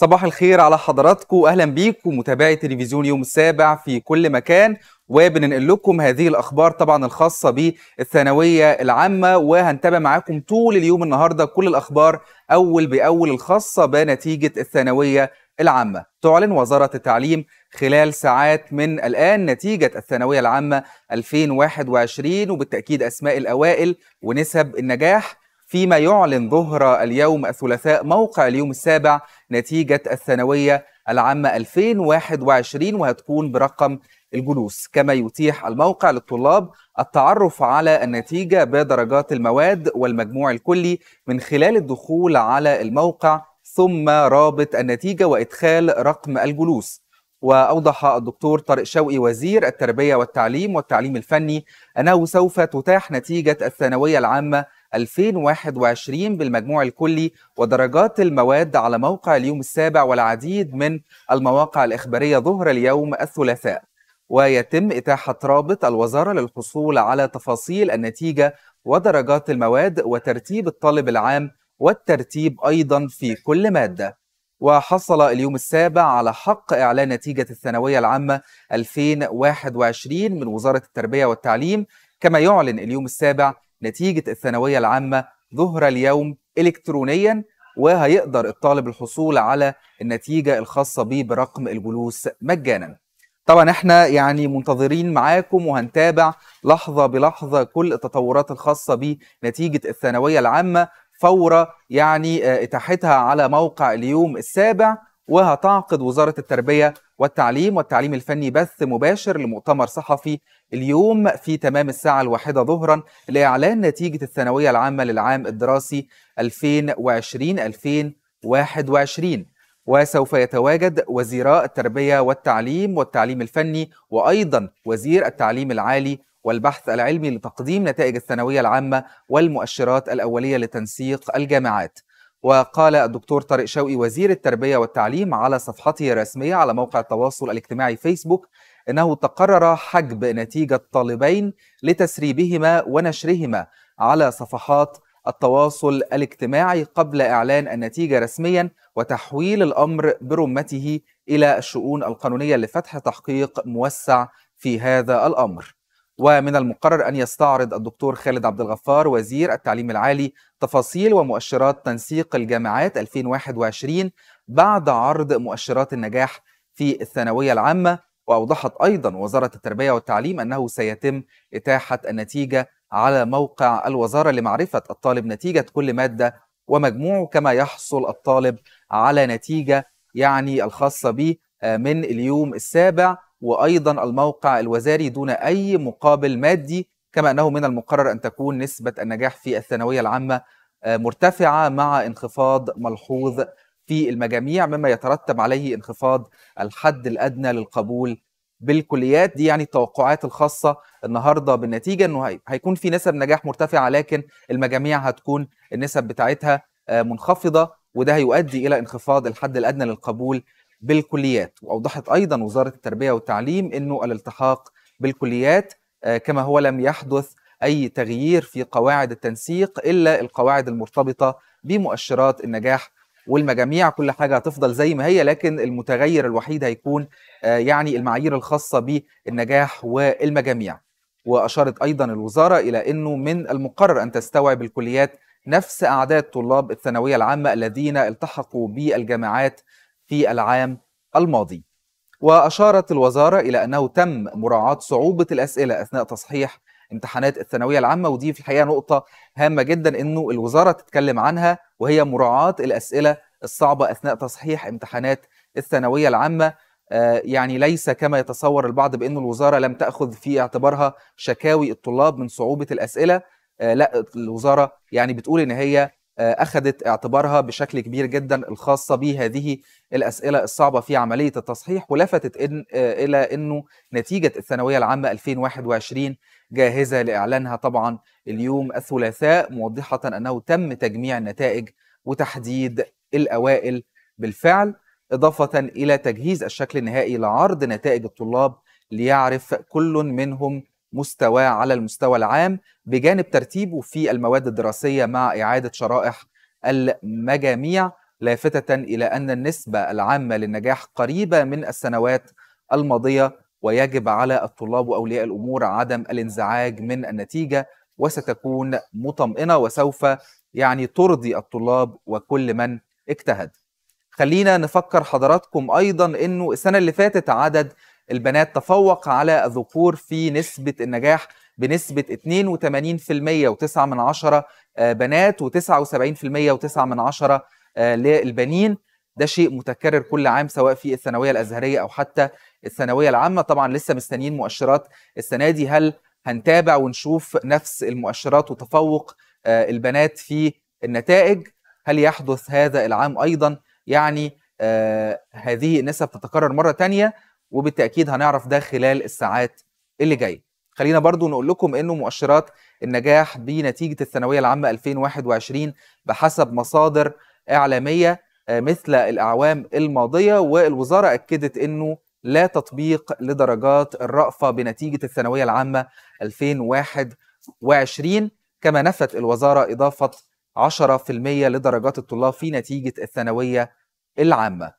صباح الخير على حضراتكم واهلا بيكم متابعي تلفزيون يوم السابع في كل مكان وبننقل لكم هذه الاخبار طبعا الخاصه بالثانويه العامه وهنتابع معاكم طول اليوم النهارده كل الاخبار اول باول الخاصه بنتيجه الثانويه العامه تعلن وزاره التعليم خلال ساعات من الآن نتيجة الثانوية العامة 2021 وبالتأكيد أسماء الأوائل ونسب النجاح فيما يعلن ظهر اليوم الثلاثاء موقع اليوم السابع نتيجة الثانوية العامة 2021 وهتكون برقم الجلوس كما يتيح الموقع للطلاب التعرف على النتيجة بدرجات المواد والمجموع الكلي من خلال الدخول على الموقع ثم رابط النتيجة وإدخال رقم الجلوس وأوضح الدكتور طارق شوقي وزير التربية والتعليم والتعليم الفني أنه سوف تتاح نتيجة الثانوية العامة 2021 بالمجموع الكلي ودرجات المواد على موقع اليوم السابع والعديد من المواقع الإخبارية ظهر اليوم الثلاثاء ويتم إتاحة رابط الوزارة للحصول على تفاصيل النتيجة ودرجات المواد وترتيب الطالب العام والترتيب أيضا في كل مادة وحصل اليوم السابع على حق إعلان نتيجة الثانوية العامة 2021 من وزارة التربية والتعليم كما يعلن اليوم السابع نتيجة الثانوية العامة ظهر اليوم إلكترونيا وهيقدر الطالب الحصول على النتيجة الخاصة به برقم الجلوس مجانا طبعا احنا يعني منتظرين معاكم وهنتابع لحظة بلحظة كل التطورات الخاصة بنتيجة الثانوية العامة فور يعني آه، اتاحتها على موقع اليوم السابع وهتعقد وزارة التربية والتعليم والتعليم الفني بث مباشر لمؤتمر صحفي اليوم في تمام الساعة الواحدة ظهرا لإعلان نتيجة الثانوية العامة للعام الدراسي 2020-2021 وسوف يتواجد وزيراء التربية والتعليم والتعليم الفني وأيضا وزير التعليم العالي والبحث العلمي لتقديم نتائج الثانوية العامة والمؤشرات الأولية لتنسيق الجامعات وقال الدكتور طارق شوقي وزير التربية والتعليم على صفحته الرسمية على موقع التواصل الاجتماعي فيسبوك إنه تقرر حجب نتيجة طالبين لتسريبهما ونشرهما على صفحات التواصل الاجتماعي قبل إعلان النتيجة رسميا وتحويل الأمر برمته إلى الشؤون القانونية لفتح تحقيق موسع في هذا الأمر ومن المقرر أن يستعرض الدكتور خالد عبد الغفار وزير التعليم العالي تفاصيل ومؤشرات تنسيق الجامعات 2021 بعد عرض مؤشرات النجاح في الثانوية العامة وأوضحت أيضا وزارة التربية والتعليم أنه سيتم إتاحة النتيجة على موقع الوزارة لمعرفة الطالب نتيجة كل مادة ومجموعه كما يحصل الطالب على نتيجة يعني الخاصة به آه، من اليوم السابع وأيضا الموقع الوزاري دون أي مقابل مادي كما أنه من المقرر أن تكون نسبة النجاح في الثانوية العامة آه، مرتفعة مع انخفاض ملحوظ في المجاميع مما يترتب عليه انخفاض الحد الأدنى للقبول بالكليات دي يعني التوقعات الخاصة النهاردة بالنتيجة أنه هيكون في نسب نجاح مرتفعة لكن المجاميع هتكون النسب بتاعتها آه، منخفضة وده هيؤدي إلى انخفاض الحد الأدنى للقبول بالكليات وأوضحت أيضا وزارة التربية والتعليم أنه الالتحاق بالكليات آه، كما هو لم يحدث أي تغيير في قواعد التنسيق إلا القواعد المرتبطة بمؤشرات النجاح والمجاميع كل حاجه هتفضل زي ما هي لكن المتغير الوحيد هيكون آه، يعني المعايير الخاصه بالنجاح والمجاميع واشارت ايضا الوزاره الى انه من المقرر ان تستوعب الكليات نفس اعداد طلاب الثانويه العامه الذين التحقوا بالجامعات في العام الماضي وأشارت الوزارة إلى أنه تم مراعاة صعوبة الأسئلة أثناء تصحيح امتحانات الثانوية العامة ودي في الحقيقة نقطة هامة جدا أنه الوزارة تتكلم عنها وهي مراعاة الأسئلة الصعبة أثناء تصحيح امتحانات الثانوية العامة آه، يعني ليس كما يتصور البعض بأن الوزارة لم تأخذ في اعتبارها شكاوي الطلاب من صعوبة الأسئلة آه، لا الوزارة يعني بتقول إن هي آه، أخذت اعتبارها بشكل كبير جدا الخاصة بهذه الأسئلة الصعبة في عملية التصحيح ولفتت إن آه، إلى أنه نتيجة الثانوية العامة 2021 جاهزة لإعلانها طبعا اليوم الثلاثاء موضحة أنه تم تجميع النتائج وتحديد الأوائل بالفعل إضافة إلى تجهيز الشكل النهائي لعرض نتائج الطلاب ليعرف كل منهم مستواه على المستوى العام بجانب ترتيبه في المواد الدراسية مع إعادة شرائح المجاميع لافتة إلى أن النسبة العامة للنجاح قريبة من السنوات الماضية ويجب على الطلاب وأولياء الأمور عدم الانزعاج من النتيجة وستكون مطمئنة وسوف يعني ترضي الطلاب وكل من اجتهد خلينا نفكر حضراتكم أيضا أنه السنة اللي فاتت عدد البنات تفوق على الذكور في نسبة النجاح بنسبة 82% و9 من عشرة آه، بنات و79% و9 من عشرة آه، للبنين ده شيء متكرر كل عام سواء في الثانوية الأزهرية أو حتى الثانوية العامة طبعا لسه مستنيين مؤشرات السنة دي هل هنتابع ونشوف نفس المؤشرات وتفوق آه، البنات في النتائج هل يحدث هذا العام أيضا يعني هذه النسب تتكرر مرة تانية وبالتاكيد هنعرف ده خلال الساعات اللي جايه خلينا برضو نقول لكم انه مؤشرات النجاح بنتيجه الثانويه العامه 2021 بحسب مصادر اعلاميه آه، مثل الاعوام الماضيه والوزاره اكدت انه لا تطبيق لدرجات الرأفة بنتيجة الثانوية العامة 2021 كما نفت الوزارة إضافة 10% لدرجات الطلاب في نتيجة الثانوية العامة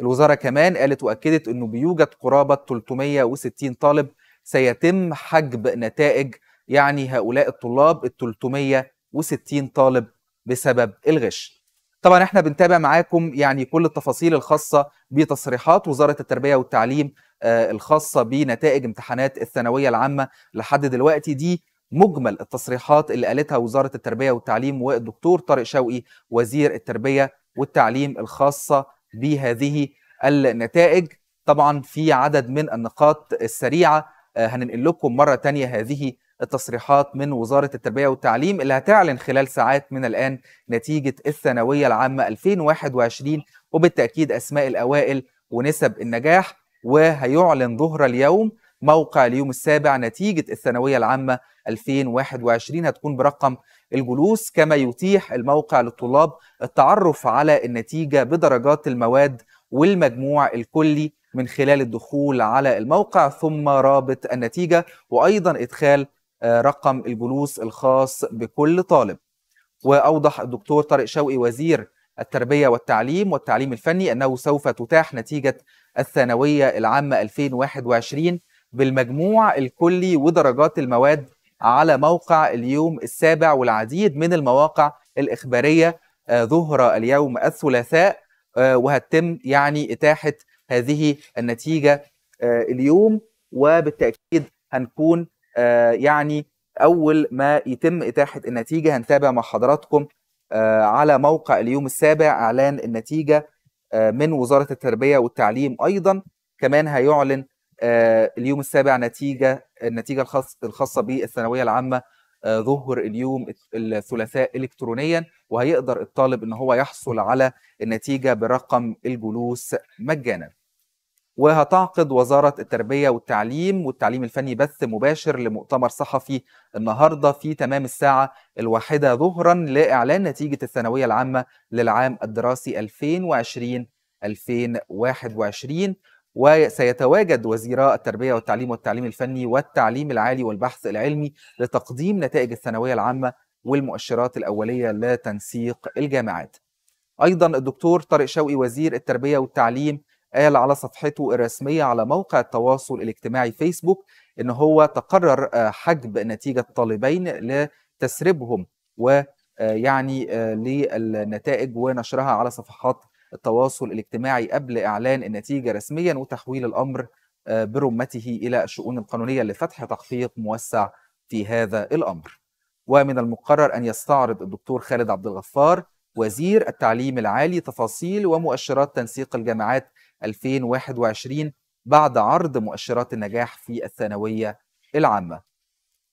الوزارة كمان قالت وأكدت أنه بيوجد قرابة 360 طالب سيتم حجب نتائج يعني هؤلاء الطلاب ال 360 طالب بسبب الغش طبعا احنا بنتابع معاكم يعني كل التفاصيل الخاصة بتصريحات وزارة التربية والتعليم آه، الخاصة بنتائج امتحانات الثانوية العامة لحد دلوقتي دي مجمل التصريحات اللي قالتها وزارة التربية والتعليم والدكتور طارق شوقي وزير التربية والتعليم الخاصة بهذه النتائج طبعا في عدد من النقاط السريعه آه، هننقل لكم مره تانية هذه التصريحات من وزاره التربيه والتعليم اللي هتعلن خلال ساعات من الان نتيجه الثانويه العامه 2021 وبالتاكيد اسماء الاوائل ونسب النجاح وهيعلن ظهر اليوم موقع اليوم السابع نتيجة الثانوية العامة 2021 هتكون برقم الجلوس كما يتيح الموقع للطلاب التعرف على النتيجة بدرجات المواد والمجموع الكلي من خلال الدخول على الموقع ثم رابط النتيجة وأيضا إدخال آه، رقم الجلوس الخاص بكل طالب وأوضح الدكتور طارق شوقي وزير التربية والتعليم والتعليم الفني أنه سوف تتاح نتيجة الثانوية العامة 2021 بالمجموع الكلي ودرجات المواد على موقع اليوم السابع والعديد من المواقع الإخبارية آه، ظهر اليوم الثلاثاء آه، وهتتم يعني إتاحة هذه النتيجة آه، اليوم وبالتأكيد هنكون يعني أول ما يتم إتاحة النتيجة هنتابع مع حضراتكم على موقع اليوم السابع إعلان النتيجة من وزارة التربية والتعليم أيضا كمان هيعلن آه، اليوم السابع نتيجه النتيجه الخاصه بالثانويه العامه آه، ظهر اليوم الثلاثاء الكترونيا وهيقدر الطالب ان هو يحصل على النتيجه برقم الجلوس مجانا وهتعقد وزارة التربية والتعليم والتعليم الفني بث مباشر لمؤتمر صحفي النهاردة في تمام الساعة الواحدة ظهرا لإعلان نتيجة الثانوية العامة للعام الدراسي 2020 2021 وسيتواجد وزيرا التربية والتعليم والتعليم الفني والتعليم العالي والبحث العلمي لتقديم نتائج الثانوية العامة والمؤشرات الأولية لتنسيق الجامعات أيضا الدكتور طارق شوقي وزير التربية والتعليم قال على صفحته الرسمية على موقع التواصل الاجتماعي فيسبوك إن هو تقرر آه، حجب نتيجة طالبين لتسريبهم ويعني آه، للنتائج ونشرها على صفحات التواصل الاجتماعي قبل إعلان النتيجة رسميا وتحويل الأمر آه، برمته إلى الشؤون القانونية لفتح تحقيق موسع في هذا الأمر ومن المقرر أن يستعرض الدكتور خالد عبد الغفار وزير التعليم العالي تفاصيل ومؤشرات تنسيق الجامعات 2021 بعد عرض مؤشرات النجاح في الثانوية العامة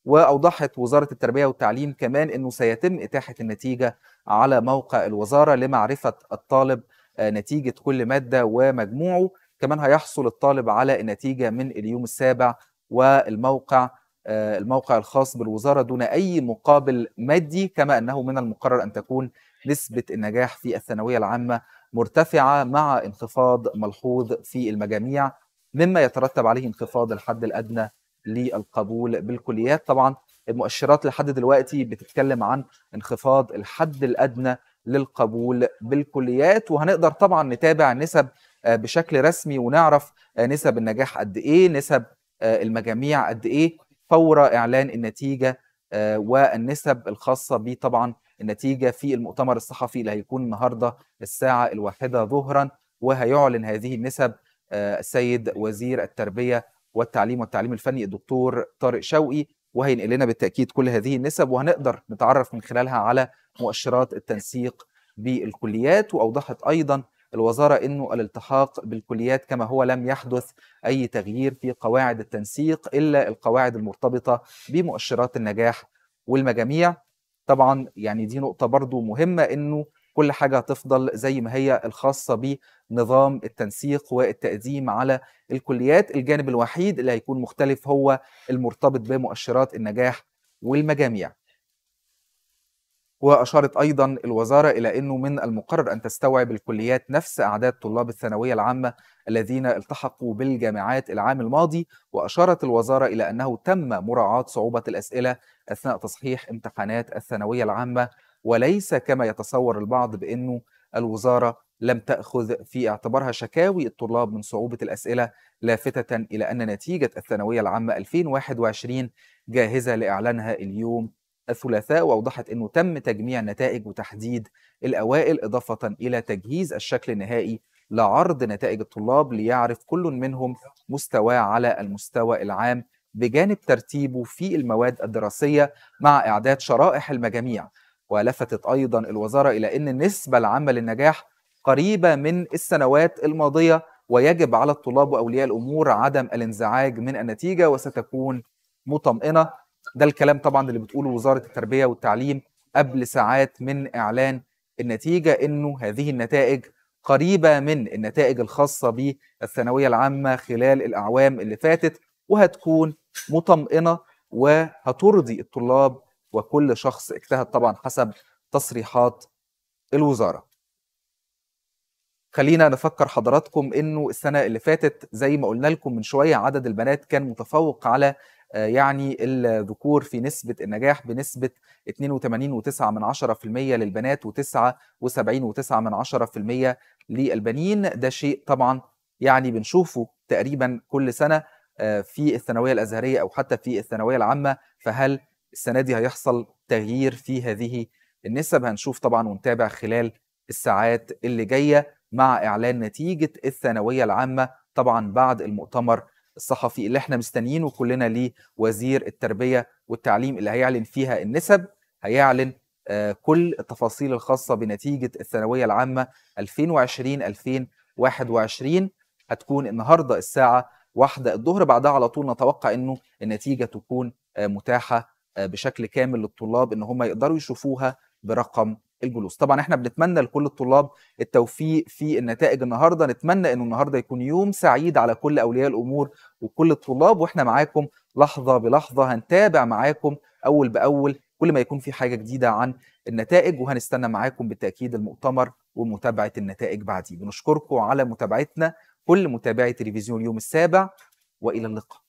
وأوضحت وزارة التربية والتعليم كمان أنه سيتم إتاحة النتيجة على موقع الوزارة لمعرفة الطالب آه، نتيجه كل ماده ومجموعه كمان هيحصل الطالب على النتيجه من اليوم السابع والموقع آه، الموقع الخاص بالوزاره دون اي مقابل مادي كما انه من المقرر ان تكون نسبه النجاح في الثانويه العامه مرتفعه مع انخفاض ملحوظ في المجاميع مما يترتب عليه انخفاض الحد الادنى للقبول بالكليات طبعا المؤشرات لحد دلوقتي بتتكلم عن انخفاض الحد الادنى للقبول بالكليات وهنقدر طبعا نتابع النسب آه، بشكل رسمي ونعرف آه، نسب النجاح قد ايه نسب آه، المجاميع قد ايه فور اعلان النتيجه والنسب الخاصه بي طبعا النتيجه في المؤتمر الصحفي اللي هيكون النهارده الساعه الواحده ظهرا وهيعلن هذه النسب السيد وزير التربيه والتعليم والتعليم الفني الدكتور طارق شوقي وهينقل لنا بالتاكيد كل هذه النسب وهنقدر نتعرف من خلالها على مؤشرات التنسيق بالكليات واوضحت ايضا الوزاره انه الالتحاق بالكليات كما هو لم يحدث اي تغيير في قواعد التنسيق الا القواعد المرتبطه بمؤشرات النجاح والمجاميع طبعا يعني دي نقطه برضو مهمه انه كل حاجه هتفضل زي ما هي الخاصه بنظام التنسيق والتقديم على الكليات الجانب الوحيد اللي هيكون مختلف هو المرتبط بمؤشرات النجاح والمجاميع وأشارت أيضا الوزارة إلى أنه من المقرر أن تستوعب الكليات نفس أعداد طلاب الثانوية العامة الذين التحقوا بالجامعات العام الماضي وأشارت الوزارة إلى أنه تم مراعاة صعوبة الأسئلة أثناء تصحيح امتحانات الثانوية العامة وليس كما يتصور البعض بانه الوزاره لم تاخذ في اعتبارها شكاوي الطلاب من صعوبه الاسئله لافته الى ان نتيجه الثانويه العامه 2021 جاهزه لاعلانها اليوم الثلاثاء واوضحت انه تم تجميع نتائج وتحديد الاوائل اضافه الى تجهيز الشكل النهائي لعرض نتائج الطلاب ليعرف كل منهم مستواه على المستوى العام بجانب ترتيبه في المواد الدراسيه مع اعداد شرائح المجاميع ولفتت أيضا الوزارة إلى أن النسبة العامة للنجاح قريبة من السنوات الماضية ويجب على الطلاب وأولياء الأمور عدم الانزعاج من النتيجة وستكون مطمئنة ده الكلام طبعا اللي بتقوله وزارة التربية والتعليم قبل ساعات من إعلان النتيجة أنه هذه النتائج قريبة من النتائج الخاصة بالثانوية العامة خلال الأعوام اللي فاتت وهتكون مطمئنة وهترضي الطلاب وكل شخص اجتهد طبعا حسب تصريحات الوزاره خلينا نفكر حضراتكم انه السنه اللي فاتت زي ما قلنا لكم من شويه عدد البنات كان متفوق على آه، يعني الذكور في نسبة النجاح بنسبة 82.9 من للبنات و79.9 للبنين ده شيء طبعا يعني بنشوفه تقريبا كل سنة آه، في الثانوية الأزهرية أو حتى في الثانوية العامة فهل السنه دي هيحصل تغيير في هذه النسب هنشوف طبعا ونتابع خلال الساعات اللي جايه مع اعلان نتيجه الثانويه العامه طبعا بعد المؤتمر الصحفي اللي احنا مستنيينه كلنا ليه وزير التربيه والتعليم اللي هيعلن فيها النسب هيعلن آه، كل التفاصيل الخاصه بنتيجه الثانويه العامه 2020 2021 هتكون النهارده الساعه واحدة الظهر بعدها على طول نتوقع انه النتيجه تكون آه، متاحه بشكل كامل للطلاب ان هم يقدروا يشوفوها برقم الجلوس طبعا احنا بنتمنى لكل الطلاب التوفيق في النتائج النهارده نتمنى انه النهارده يكون يوم سعيد على كل اولياء الامور وكل الطلاب واحنا معاكم لحظه بلحظه هنتابع معاكم اول باول كل ما يكون في حاجه جديده عن النتائج وهنستنى معاكم بالتاكيد المؤتمر ومتابعه النتائج بعديه بنشكركم على متابعتنا كل متابعه تلفزيون يوم السابع والى اللقاء